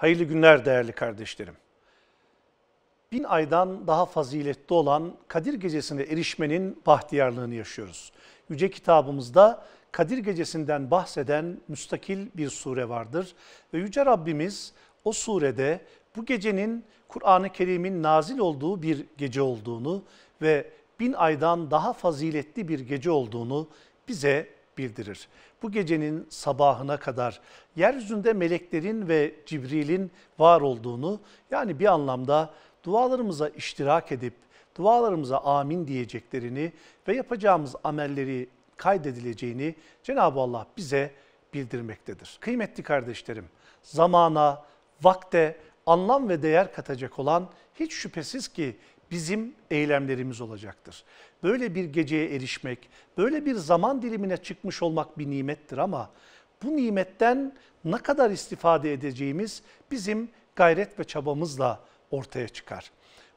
Hayırlı günler değerli kardeşlerim. Bin aydan daha faziletli olan Kadir Gecesi'ne erişmenin bahtiyarlığını yaşıyoruz. Yüce kitabımızda Kadir Gecesi'nden bahseden müstakil bir sure vardır. Ve Yüce Rabbimiz o surede bu gecenin Kur'an-ı Kerim'in nazil olduğu bir gece olduğunu ve bin aydan daha faziletli bir gece olduğunu bize bildirir. Bu gecenin sabahına kadar yeryüzünde meleklerin ve Cibril'in var olduğunu yani bir anlamda dualarımıza iştirak edip dualarımıza amin diyeceklerini ve yapacağımız amelleri kaydedileceğini Cenab-ı Allah bize bildirmektedir. Kıymetli kardeşlerim, zamana, vakte anlam ve değer katacak olan hiç şüphesiz ki bizim eylemlerimiz olacaktır. Böyle bir geceye erişmek, böyle bir zaman dilimine çıkmış olmak bir nimettir ama bu nimetten ne kadar istifade edeceğimiz bizim gayret ve çabamızla ortaya çıkar.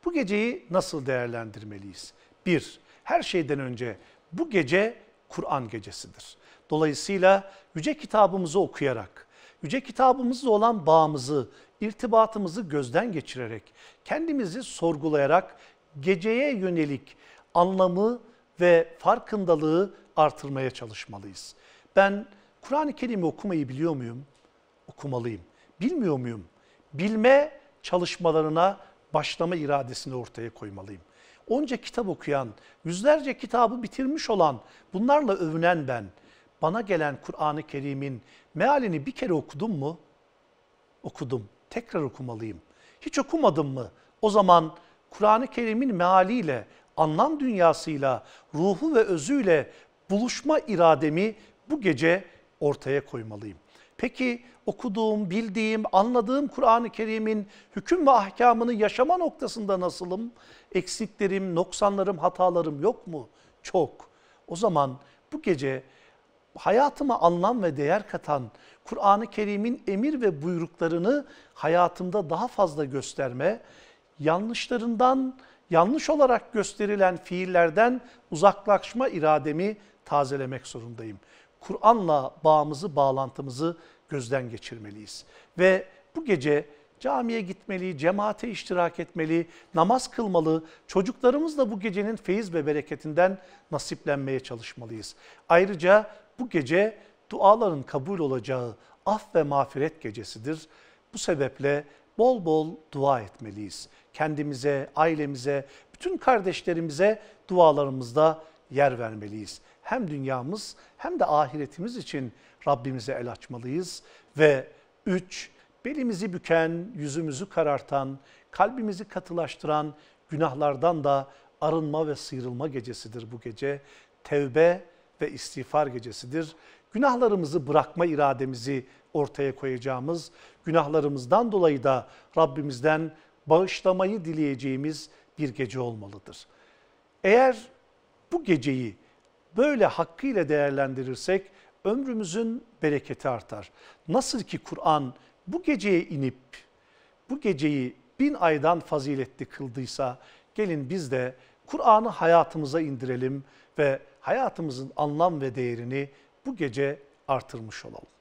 Bu geceyi nasıl değerlendirmeliyiz? Bir, her şeyden önce bu gece Kur'an gecesidir. Dolayısıyla yüce kitabımızı okuyarak, yüce kitabımızla olan bağımızı, irtibatımızı gözden geçirerek, kendimizi sorgulayarak geceye yönelik anlamı ve farkındalığı artırmaya çalışmalıyız. Ben Kur'an-ı Kerim'i okumayı biliyor muyum? Okumalıyım. Bilmiyor muyum? Bilme çalışmalarına başlama iradesini ortaya koymalıyım. Onca kitap okuyan, yüzlerce kitabı bitirmiş olan, bunlarla övünen ben, bana gelen Kur'an-ı Kerim'in mealini bir kere okudum mu? Okudum tekrar okumalıyım. Hiç okumadım mı? O zaman Kur'an-ı Kerim'in mealiyle, anlam dünyasıyla, ruhu ve özüyle buluşma irademi bu gece ortaya koymalıyım. Peki okuduğum, bildiğim, anladığım Kur'an-ı Kerim'in hüküm ve ahkamını yaşama noktasında nasılım? Eksiklerim, noksanlarım, hatalarım yok mu? Çok. O zaman bu gece hayatıma anlam ve değer katan Kur'an-ı Kerim'in emir ve buyruklarını hayatımda daha fazla gösterme, yanlışlarından, yanlış olarak gösterilen fiillerden uzaklaşma irademi tazelemek zorundayım. Kur'an'la bağımızı, bağlantımızı gözden geçirmeliyiz. Ve bu gece camiye gitmeli, cemaate iştirak etmeli, namaz kılmalı, Çocuklarımız da bu gecenin feyiz ve bereketinden nasiplenmeye çalışmalıyız. Ayrıca bu gece duaların kabul olacağı af ve mağfiret gecesidir. Bu sebeple bol bol dua etmeliyiz. Kendimize, ailemize, bütün kardeşlerimize dualarımızda yer vermeliyiz. Hem dünyamız hem de ahiretimiz için Rabbimize el açmalıyız ve 3 belimizi büken, yüzümüzü karartan, kalbimizi katılaştıran günahlardan da arınma ve sıyrılma gecesidir bu gece. Tevbe ve istiğfar gecesidir. Günahlarımızı bırakma irademizi ortaya koyacağımız, günahlarımızdan dolayı da Rabbimizden bağışlamayı dileyeceğimiz bir gece olmalıdır. Eğer bu geceyi böyle hakkıyla değerlendirirsek ömrümüzün bereketi artar. Nasıl ki Kur'an bu geceye inip bu geceyi bin aydan faziletli kıldıysa gelin biz de Kur'an'ı hayatımıza indirelim ve hayatımızın anlam ve değerini bu gece artırmış olalım.